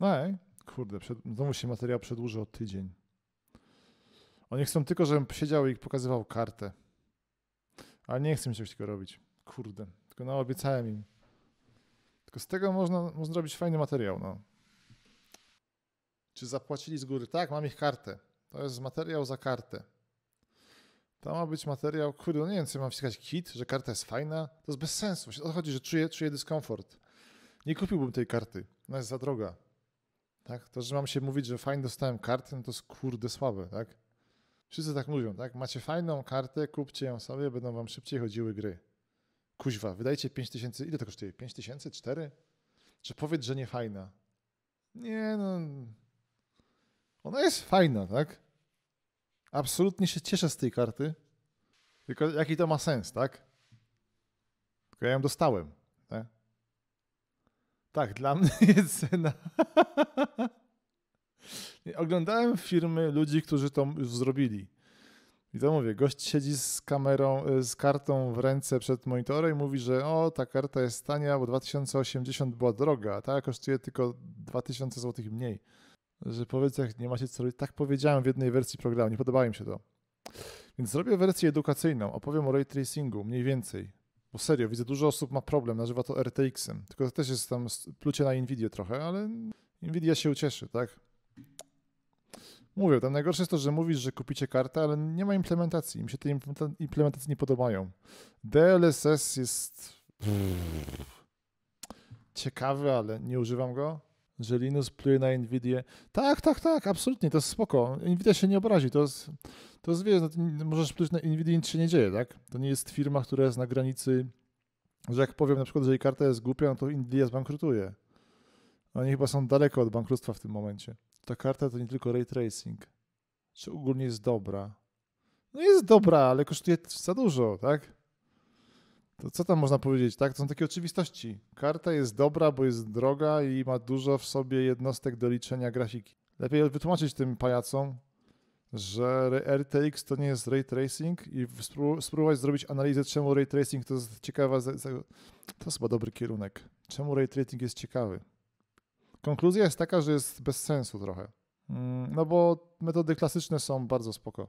No ej, kurde, przed, znowu się materiał przedłuży o tydzień. Oni chcą tylko, żebym siedział i pokazywał kartę. Ale nie chcę mi czegoś tego robić. Kurde, tylko no obiecałem im. Tylko z tego można, można zrobić fajny materiał, no. Czy zapłacili z góry? Tak, mam ich kartę. To jest materiał za kartę. To ma być materiał, kurde, no nie wiem, czy mam wciskać kit, że karta jest fajna. To jest bez sensu. O to chodzi, że czuję, czuję dyskomfort. Nie kupiłbym tej karty. Ona jest za droga. Tak? To, że mam się mówić, że fajnie dostałem kartę, no to jest kurde słabe, tak? Wszyscy tak mówią, tak? Macie fajną kartę, kupcie ją sobie, będą wam szybciej chodziły gry. Kuźwa, wydajcie 5 tysięcy, ile to kosztuje? 5 tysięcy? 4? Czy powiedz, że nie fajna? Nie, no... Ona jest fajna, tak? Absolutnie się cieszę z tej karty. Tylko jaki to ma sens, tak? Tylko ja ją dostałem. Tak, dla mnie jest cena. Oglądałem firmy ludzi, którzy to już zrobili. I to mówię, gość siedzi z kamerą, e, z kartą w ręce przed monitorem i mówi, że o, ta karta jest tania, bo 2080 była droga, a ta kosztuje tylko 2000 zł mniej. Że powiedz, jak nie macie co robić. Tak powiedziałem w jednej wersji programu, nie podobało mi się to. Więc zrobię wersję edukacyjną, opowiem o ray tracingu mniej więcej. Bo serio, widzę, dużo osób ma problem, nazywa to RTX-em. Tylko też jest tam plucie na Nvidia trochę, ale Nvidia się ucieszy, tak? Mówię, tam najgorsze jest to, że mówisz, że kupicie kartę, ale nie ma implementacji. Im się te implementacje nie podobają. DLSS jest ciekawy, ale nie używam go. Że Linus pluje na Nvidię. Tak, tak, tak, absolutnie, to jest spoko. Nvidia się nie obrazi, to jest, to jest wiesz, no, możesz pluć na Nvidia, nic się nie dzieje, tak? To nie jest firma, która jest na granicy, że jak powiem na przykład, że jej karta jest głupia, no to Nvidia zbankrutuje. Oni chyba są daleko od bankructwa w tym momencie. Ta karta to nie tylko ray tracing. Czy ogólnie jest dobra? No jest dobra, ale kosztuje za dużo, tak? To co tam można powiedzieć, tak? To są takie oczywistości. Karta jest dobra, bo jest droga i ma dużo w sobie jednostek do liczenia grafiki. Lepiej wytłumaczyć tym pajacom, że RTX to nie jest ray tracing i spróbować zrobić analizę, czemu ray tracing to jest ciekawa. To jest chyba dobry kierunek. Czemu ray tracing jest ciekawy? Konkluzja jest taka, że jest bez sensu trochę. Mm, no bo metody klasyczne są bardzo spoko.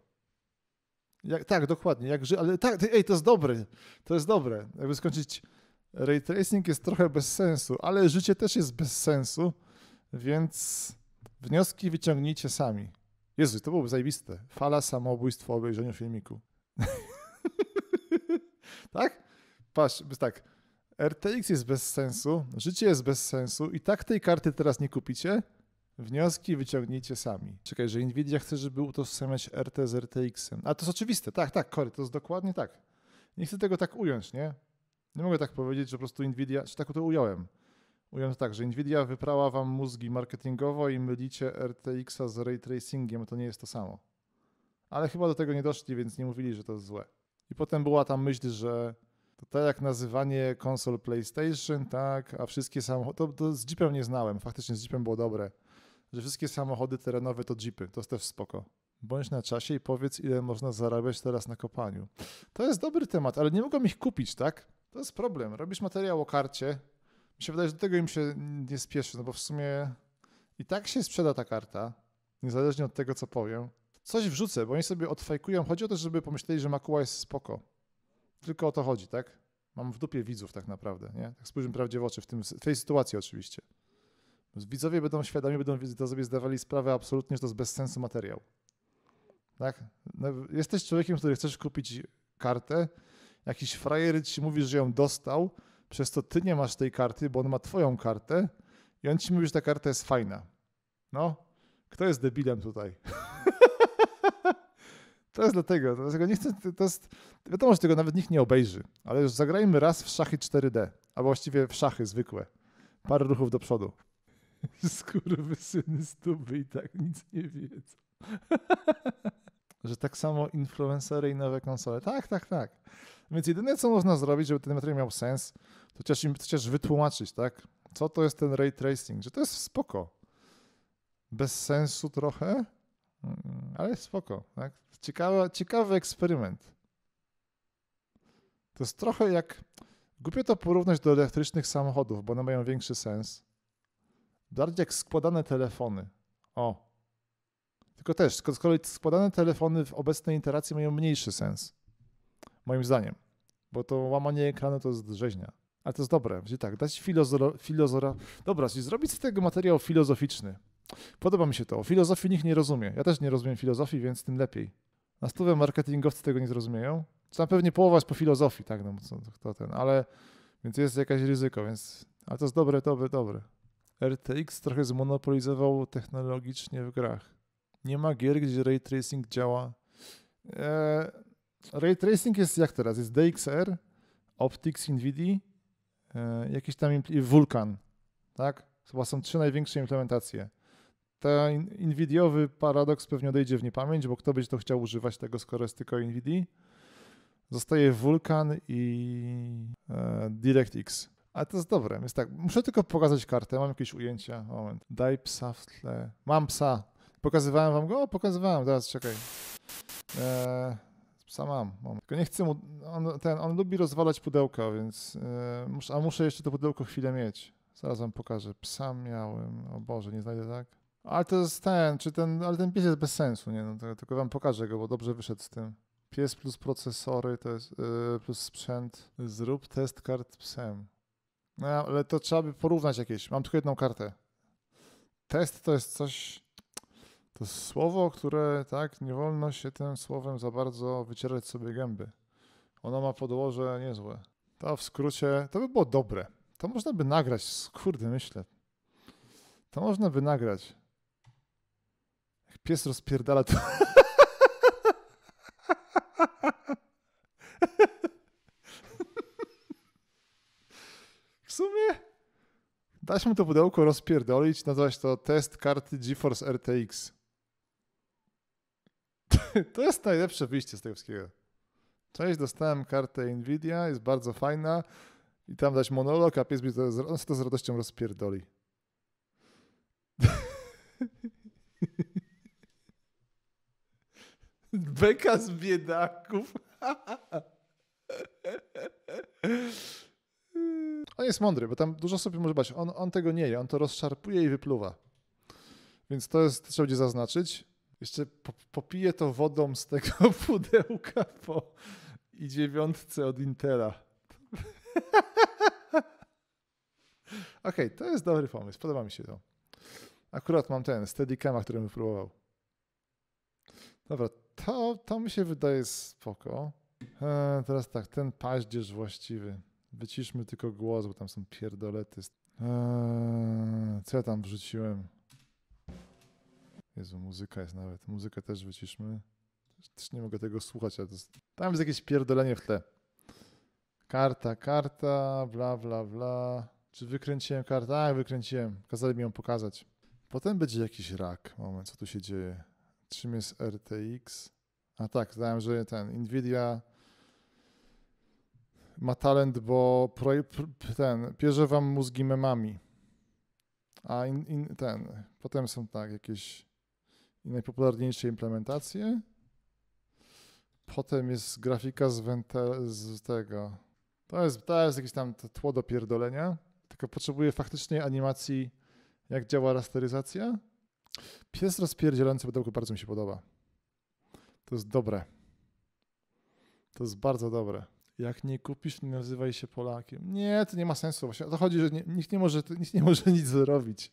Jak, tak, dokładnie. Jak, ale tak, ej, to jest dobre. To jest dobre. Jakby skończyć. Ray tracing jest trochę bez sensu, ale życie też jest bez sensu, więc wnioski wyciągnijcie sami. Jezu, to byłoby zajebiste. Fala samobójstwa po obejrzeniu filmiku. tak? Patrz, tak. RTX jest bez sensu, życie jest bez sensu i tak tej karty teraz nie kupicie, Wnioski wyciągnijcie sami. Czekaj, że Nvidia chce, żeby utożsamiać RT z RTX-em. A to jest oczywiste, tak, tak, Kory, to jest dokładnie tak. Nie chcę tego tak ująć, nie? Nie mogę tak powiedzieć, że po prostu Nvidia, czy tak to ująłem. Ująłem tak, że Nvidia wyprała wam mózgi marketingowo i mylicie RTX-a z ray tracingiem, to nie jest to samo. Ale chyba do tego nie doszli, więc nie mówili, że to jest złe. I potem była tam myśl, że to tak jak nazywanie konsol PlayStation, tak, a wszystkie samochody, to, to z Jeepem nie znałem, faktycznie z Jeepem było dobre że wszystkie samochody terenowe to jeepy. To jest też spoko. Bądź na czasie i powiedz, ile można zarabiać teraz na kopaniu. To jest dobry temat, ale nie mogą ich kupić, tak? To jest problem. Robisz materiał o karcie. Mi się wydaje, że do tego im się nie spieszy, no bo w sumie i tak się sprzeda ta karta, niezależnie od tego, co powiem. Coś wrzucę, bo oni sobie odfajkują. Chodzi o to, żeby pomyśleli, że Makuła jest spoko. Tylko o to chodzi, tak? Mam w dupie widzów tak naprawdę, nie? Tak spójrzmy prawdzie w oczy, w, tym, w tej sytuacji oczywiście. Widzowie będą świadomi, będą to sobie zdawali sprawę absolutnie, że to jest bez sensu materiał. Tak? No, jesteś człowiekiem, który chcesz kupić kartę, jakiś frajer ci mówi, że ją dostał, przez to ty nie masz tej karty, bo on ma twoją kartę i on ci mówi, że ta karta jest fajna. No, kto jest debilem tutaj? to jest dlatego, dlatego nie chcę, to jest, wiadomo, że tego nawet nikt nie obejrzy, ale już zagrajmy raz w szachy 4D, a właściwie w szachy zwykłe. Parę ruchów do przodu. Skurwysyny stuby i tak nic nie wiedzą. że tak samo influencery i nowe konsole. Tak, tak, tak. Więc jedyne, co można zrobić, żeby ten materiał miał sens, to chociaż im chociaż wytłumaczyć, tak? Co to jest ten ray tracing? Że to jest spoko. Bez sensu trochę, mm, ale spoko, tak? Ciekawa, ciekawy eksperyment. To jest trochę jak. Głupio to porównać do elektrycznych samochodów, bo one mają większy sens bardziej jak składane telefony. O. Tylko też, z kolei składane telefony w obecnej interakcji mają mniejszy sens. Moim zdaniem. Bo to łamanie ekranu to jest rzeźnia. Ale to jest dobre. Czyli tak, dać filozora... filozora dobra, czyli zrobić z tego materiał filozoficzny. Podoba mi się to. O filozofii nikt nie rozumie. Ja też nie rozumiem filozofii, więc tym lepiej. Na stówę marketingowcy tego nie zrozumieją. Co na pewnie połowa jest po filozofii, tak, no, to, to ten, ale więc jest jakieś ryzyko, więc, ale to jest dobre, dobre, dobre. RTX trochę zmonopolizował technologicznie w grach. Nie ma gier, gdzie ray tracing działa. E, ray tracing jest jak teraz? Jest DXR, Optics, NVIDIA, e, jakiś tam Vulkan, tak? Chyba są trzy największe implementacje. Ten NVIDIOwy paradoks pewnie odejdzie w niepamięć, bo kto będzie to chciał używać tego, skoro jest tylko NVIDIA. Zostaje Vulkan i e, DirectX. Ale to jest dobre. Więc tak, muszę tylko pokazać kartę. Mam jakieś ujęcia. Moment. Daj psa w tle. Mam psa. Pokazywałem wam go? O, pokazywałem. Teraz czekaj. Eee, psa mam. Tylko nie chcę mu... On, ten, on lubi rozwalać pudełka, więc... Eee, mus, a muszę jeszcze to pudełko chwilę mieć. Zaraz wam pokażę. Psa miałem. O Boże, nie znajdę tak? Ale to jest ten, czy ten... Ale ten pies jest bez sensu, nie? No, tylko wam pokażę go, bo dobrze wyszedł z tym. Pies plus procesory to jest, yy, plus sprzęt. Zrób test kart psem. No, ale to trzeba by porównać jakieś. Mam tylko jedną kartę. Test to jest coś. To słowo, które tak, nie wolno się tym słowem za bardzo wycierać sobie gęby. Ono ma podłoże niezłe. To w skrócie, to by było dobre. To można by nagrać, kurde, myślę. To można by nagrać. Jak pies rozpierdala to... Daś mu to pudełko rozpierdolić, nazwać to test karty GeForce RTX. to jest najlepsze wyjście z tego wszystkiego. Cześć, dostałem kartę Nvidia, jest bardzo fajna i tam dać monolog, a pies mi to, on to z radością rozpierdoli. Beka z biedaków. on jest mądry, bo tam dużo sobie może bać. On, on tego nie je, on to rozszarpuje i wypluwa. Więc to jest, trzeba będzie zaznaczyć. Jeszcze po, popiję to wodą z tego pudełka po i dziewiątce od Intela. OK, to jest dobry pomysł, podoba mi się to. Akurat mam ten Steadicama, który bym próbował. Dobra, to, to mi się wydaje spoko. Eee, teraz tak, ten paździerz właściwy wyciszmy tylko głos, bo tam są pierdolety. Eee, co ja tam wrzuciłem? Jezu, muzyka jest nawet. Muzykę też wyciszmy. Też nie mogę tego słuchać, ale to jest... Tam jest jakieś pierdolenie w tle. Karta, karta, bla, bla, bla. Czy wykręciłem kartę? Tak, wykręciłem. Kazali mi ją pokazać. Potem będzie jakiś rak. Moment, co tu się dzieje? Czym jest RTX? A tak, znałem, że ten NVIDIA ma talent, bo ten pierze wam mózgi memami. A in, in, ten, potem są tak jakieś najpopularniejsze implementacje. Potem jest grafika z, wentel, z tego. To jest, to jest jakieś tam tło do pierdolenia. Tylko potrzebuje faktycznie animacji, jak działa rasteryzacja. Pies rozpierdzielający pudełko bardzo mi się podoba. To jest dobre. To jest bardzo dobre jak nie kupisz, nie nazywaj się Polakiem. Nie, to nie ma sensu właśnie. O to chodzi, że nie, nikt, nie może, nikt nie może nic zrobić.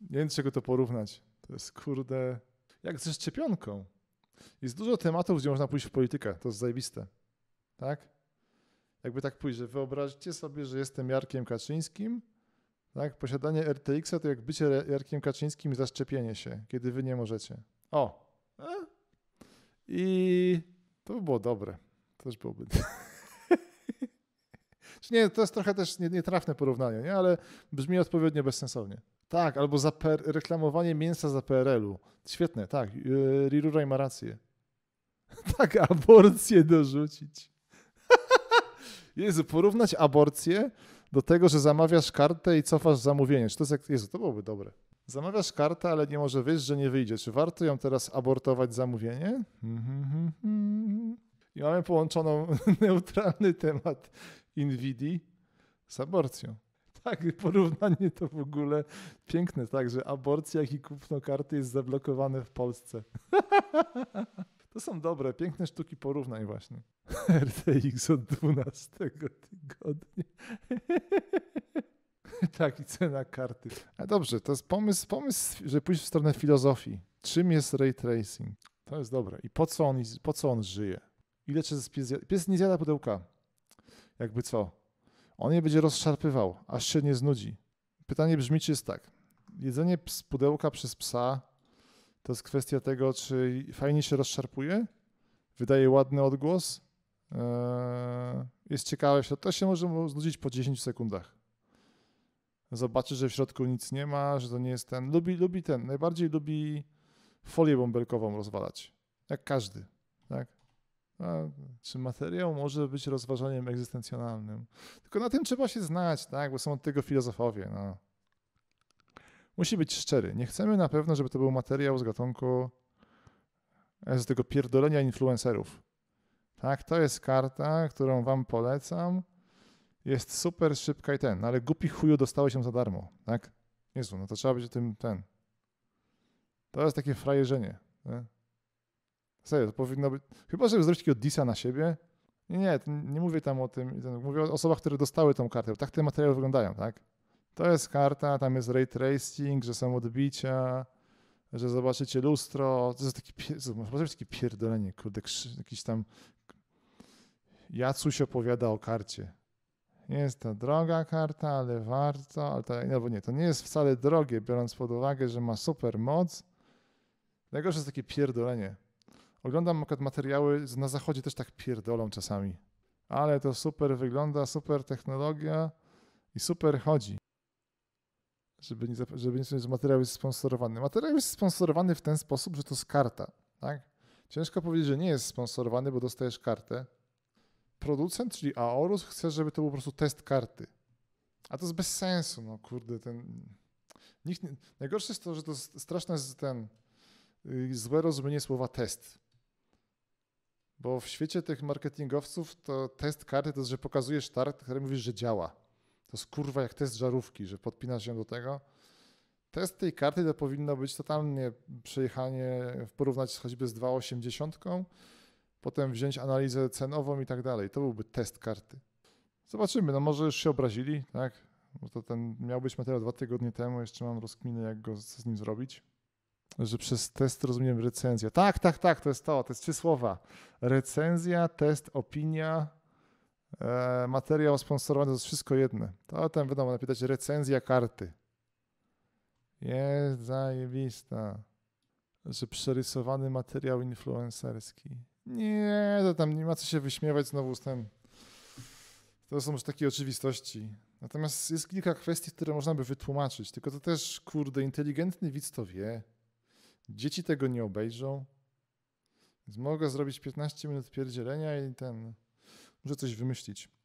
Nie wiem, czego to porównać. To jest kurde, jak ze szczepionką. Jest dużo tematów, gdzie można pójść w politykę. To jest zajebiste. Tak? Jakby tak pójść, że wyobraźcie sobie, że jestem Jarkiem Kaczyńskim, tak? Posiadanie RTX-a to jak bycie Jarkiem Kaczyńskim i zaszczepienie się, kiedy wy nie możecie. O! E? I to by było dobre. To też byłoby. nie, to jest trochę też nietrafne porównanie, nie? ale brzmi odpowiednio bezsensownie. Tak, albo za per, reklamowanie mięsa za PRL-u. Świetne, tak. Y, Riruraj ma rację. tak, aborcję dorzucić. Jezu, porównać aborcję do tego, że zamawiasz kartę i cofasz zamówienie. Czy to jest jak, Jezu, to byłoby dobre. Zamawiasz kartę, ale nie może wyjść, że nie wyjdzie. Czy warto ją teraz abortować zamówienie? Mm-hmm. I mamy połączoną neutralny temat Nvidia z aborcją. Tak, porównanie to w ogóle piękne, także aborcja, jak i kupno karty jest zablokowane w Polsce. To są dobre, piękne sztuki porównań właśnie. RTX od 12 tygodnia. tak, i cena karty. A dobrze, to jest pomysł, pomysł, że pójść w stronę filozofii. Czym jest ray tracing? To jest dobre. I po co on, po co on żyje? Ile czas pies Pies nie zjada pudełka. Jakby co? On je będzie rozszarpywał, aż się nie znudzi. Pytanie brzmi, czy jest tak. Jedzenie z pudełka przez psa to jest kwestia tego, czy fajnie się rozszarpuje, wydaje ładny odgłos, eee, jest ciekawe, to się może znudzić po 10 sekundach. Zobaczy, że w środku nic nie ma, że to nie jest ten. Lubi, lubi ten. Najbardziej lubi folię bąbelkową rozwalać. Jak każdy. Tak? A, czy materiał może być rozważaniem egzystencjonalnym? Tylko na tym trzeba się znać, tak? bo są od tego filozofowie. No. Musi być szczery. Nie chcemy na pewno, żeby to był materiał z gatunku e, z tego pierdolenia influencerów. Tak, to jest karta, którą wam polecam. Jest super szybka i ten, no ale głupi chuju dostałeś się za darmo, tak? Jezu, no to trzeba być o tym ten. To jest takie frajerzenie. Nie? Serio, to powinno być. Chyba, żeby zrobić takiego disa na siebie. Nie, nie, nie mówię tam o tym. Mówię o osobach, które dostały tą kartę, bo tak te materiały wyglądają, tak? To jest karta, tam jest ray tracing, że są odbicia, że zobaczycie lustro. To jest taki, pier... może takie pierdolenie, kurde, krzy... jakiś tam. Jacuś opowiada o karcie. Nie Jest to droga karta, ale warto, ale to, nie, to nie jest wcale drogie, biorąc pod uwagę, że ma super moc. Najgorsze jest takie pierdolenie. Oglądam akurat materiały, na zachodzie też tak pierdolą czasami. Ale to super wygląda, super technologia i super chodzi. Żeby nie, żeby nie powiedzieć, że materiał jest sponsorowany. Materiał jest sponsorowany w ten sposób, że to jest karta. Tak? Ciężko powiedzieć, że nie jest sponsorowany, bo dostajesz kartę. Producent, czyli Aorus, chce, żeby to był po prostu test karty. A to jest bez sensu, no kurde, ten... Nikt nie... Najgorsze jest to, że to straszne jest ten y, złe rozumienie słowa test. Bo w świecie tych marketingowców to test karty to jest, że pokazujesz tart, który mówisz, że działa. To jest kurwa jak test żarówki, że podpinasz się do tego. Test tej karty to powinno być totalnie przejechanie, porównać choćby z 2,80, potem wziąć analizę cenową i tak dalej. To byłby test karty. Zobaczymy, no może już się obrazili, tak? Bo to ten miał być materiał dwa tygodnie temu, jeszcze mam rozkminę, jak go z nim zrobić że przez test rozumiem recenzję. Tak, tak, tak, to jest to, to jest trzy słowa. Recenzja, test, opinia, e, materiał sponsorowany, to jest wszystko jedne. To tam wiadomo, napisać recenzja karty. Jest zajebista. Że przerysowany materiał influencerski. Nie, to tam nie ma co się wyśmiewać znowu z tym. To są już takie oczywistości. Natomiast jest kilka kwestii, które można by wytłumaczyć, tylko to też, kurde, inteligentny widz to wie. Dzieci tego nie obejrzą. Więc mogę zrobić 15 minut pierdzielenia i ten. Muszę coś wymyślić.